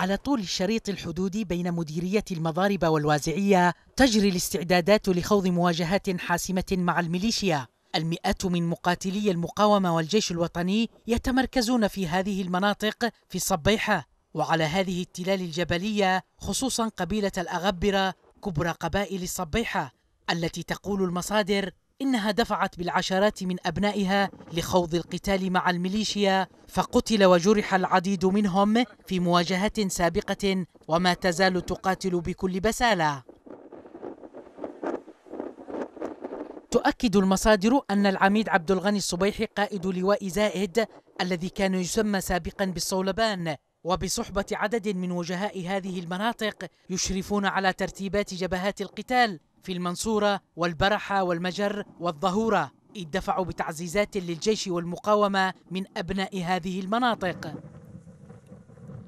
على طول الشريط الحدودي بين مديرية المضاربة والوازعية تجري الاستعدادات لخوض مواجهات حاسمة مع الميليشيا المئات من مقاتلي المقاومة والجيش الوطني يتمركزون في هذه المناطق في الصبيحة وعلى هذه التلال الجبلية خصوصا قبيلة الأغبرة كبرى قبائل الصبيحة التي تقول المصادر إنها دفعت بالعشرات من أبنائها لخوض القتال مع الميليشيا فقتل وجرح العديد منهم في مواجهة سابقة وما تزال تقاتل بكل بسالة تؤكد المصادر أن العميد عبد الغني الصبيحي قائد لواء زائد الذي كان يسمى سابقا بالصولبان وبصحبة عدد من وجهاء هذه المناطق يشرفون على ترتيبات جبهات القتال في المنصورة والبرحة والمجر والظهورة ادفعوا بتعزيزات للجيش والمقاومة من أبناء هذه المناطق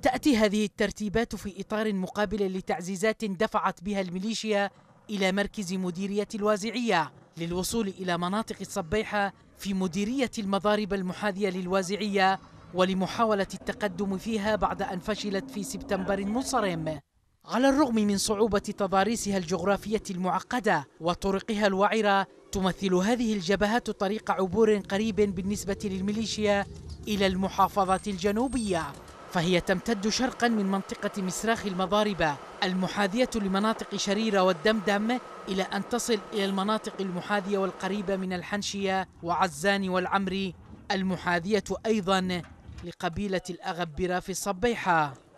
تأتي هذه الترتيبات في إطار مقابل لتعزيزات دفعت بها الميليشيا إلى مركز مديرية الوازعية للوصول إلى مناطق الصبيحة في مديرية المضارب المحاذية للوازعية ولمحاولة التقدم فيها بعد أن فشلت في سبتمبر مصرم على الرغم من صعوبة تضاريسها الجغرافية المعقدة وطرقها الوعرة تمثل هذه الجبهات طريق عبور قريب بالنسبة للميليشيا إلى المحافظة الجنوبية فهي تمتد شرقا من منطقة مسراخ المضاربة المحاذية لمناطق شريرة والدمدم إلى أن تصل إلى المناطق المحاذية والقريبة من الحنشية وعزان والعمري المحاذية أيضا لقبيلة الأغبرة في الصبيحة